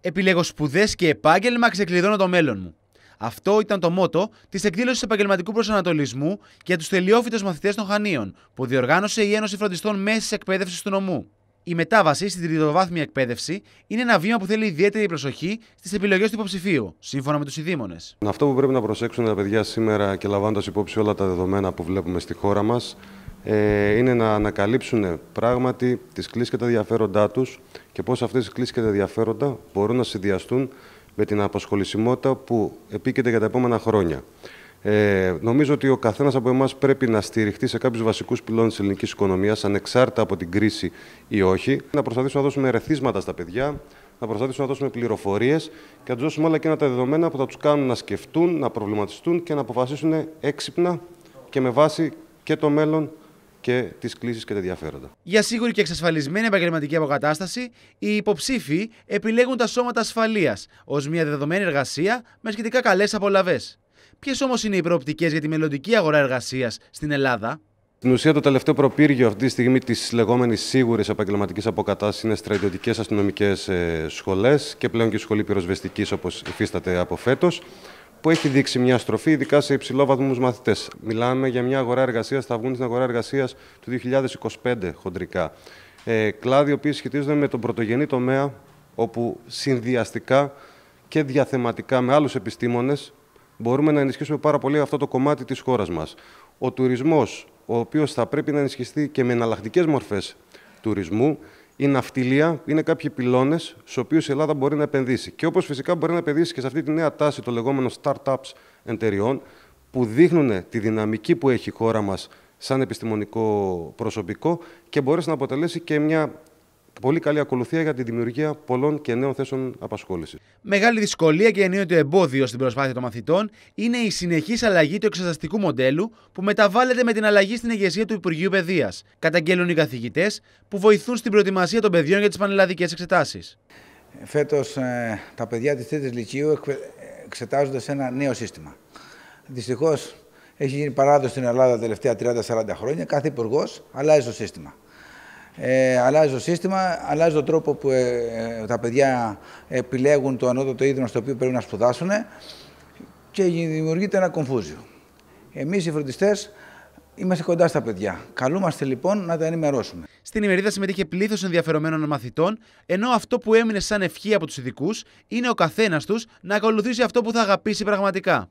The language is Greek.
επιλέγω σπουδές και επάγγελμα, ξεκλειδώνω το μέλλον μου. Αυτό ήταν το μότο της εκδήλωσης επαγγελματικού προσανατολισμού για τους τελειόφυτου μαθητές των Χανίων, που διοργάνωσε η Ένωση Φροντιστών Μέσης Εκπαίδευσης του Νομού. Η μετάβαση στην τριτοβάθμια εκπαίδευση είναι ένα βήμα που θέλει ιδιαίτερη προσοχή στις επιλογές του υποψηφίου, σύμφωνα με τους ειδήμονες. Αυτό που πρέπει να προσέξουν τα παιδιά σήμερα και λαμβάνοντας υπόψη όλα τα δεδομένα που βλέπουμε στη χώρα μας, ε, είναι να ανακαλύψουν πράγματι τις κλίσεις και τα ενδιαφέροντά τους και πώς αυτές τις κλίσεις και τα ενδιαφέροντα μπορούν να συνδυαστούν με την απασχολησιμότητα που επίκειται για τα επόμενα χρόνια. Ε, νομίζω ότι ο καθένας από εμάς πρέπει να στηριχτεί σε κάποιους βασικούς πυλώνες της ελληνικής οικονομίας, ανεξάρτητα από την κρίση ή όχι. Να προσπαθήσουμε να δώσουμε ρεθίσματα στα παιδιά, να προσπαθήσουμε να δώσουμε πληροφορίες και να τους δώσουμε όλα εκείνα τα δεδομένα που θα τους κάνουν να σκεφτούν, να προβληματιστούν και να αποφασίσουν έξυπνα και με βάση και το μέλλον και τις κλήσεις και τα ενδιαφέροντα. Για σίγουρη και εξασφαλισμένη επαγγελματική αποκατάσταση, οι υποψήφοι επιλέγουν τα σώματα ασφαλείας ως μια δεδομένη εργασία με σχετικά καλές απολαυέ. Ποιες όμως είναι οι προοπτικές για τη μελλοντική αγορά εργασίας στην Ελλάδα. Στην ουσία, το τελευταίο προπύργιο αυτή τη στιγμή της λεγόμενης σίγουρης επαγγελματικής αποκατάστασης είναι στρατιωτικές αστυνομικές ε, σχολές και πλέον και σχολή πυροσβεστικής όπως υφίσταται από φέτος που έχει δείξει μια στροφή, ειδικά σε υψηλόβαθμου μαθητές. Μιλάμε για μια αγορά εργασίας, θα βγουν στην αγορά εργασίας του 2025 χοντρικά. Ε, κλάδοι οι σχετίζονται με τον πρωτογενή τομέα, όπου συνδυαστικά και διαθεματικά με άλλους επιστήμονες μπορούμε να ενισχύσουμε πάρα πολύ αυτό το κομμάτι της χώρας μας. Ο τουρισμός, ο οποίος θα πρέπει να ενισχυστεί και με εναλλακτικές μορφές τουρισμού, η ναυτιλία είναι κάποιοι πυλώνες στους οποίους η Ελλάδα μπορεί να επενδύσει. Και όπως φυσικά μπορεί να επενδύσει και σε αυτή τη νέα τάση των λεγόμενων startups εταιριών, που δείχνουν τη δυναμική που έχει η χώρα μας σαν επιστημονικό προσωπικό και μπορέσει να αποτελέσει και μια πολύ καλή ακολουθία για τη δημιουργία πολλών και νέων θέσεων απασχόλησης. Μεγάλη δυσκολία και ενίοτε εμπόδιο στην προσπάθεια των μαθητών είναι η συνεχής αλλαγή του εξεταστικού μοντέλου που μεταβάλλεται με την αλλαγή στην ηγεσία του Υπουργείου Παιδείας. Καταγγέλνουν οι καθηγητές που βοηθούν στην προετοιμασία των παιδιών για τις πανελλαδικές εξετάσεις. Φέτος ε, τα παιδιά της Τρίτης Λυκείου εξετάζονται σε ένα νέο σύστημα. Δυστυχώς έχει γίνει παράδοση στην Ελλάδα τα τελευταία 30-40 χρόνια. Κάθε υπουργός αλλάζει το σύστημα. Ε, αλλάζει το σύστημα, αλλάζει τον τρόπο που ε, τα παιδιά επιλέγουν το ανώτατο ίδρυμα στο οποίο πρέπει να σπουδάσουν και δημιουργείται ένα κομφούζιο. Εμείς οι φροντιστές Είμαστε κοντά στα παιδιά. Καλούμαστε λοιπόν να τα ενημερώσουμε. Στην ημερίδα συμμετείχε πλήθος ενδιαφερομένων μαθητών, ενώ αυτό που έμεινε σαν ευχή από τους ειδικούς είναι ο καθένας τους να ακολουθήσει αυτό που θα αγαπήσει πραγματικά.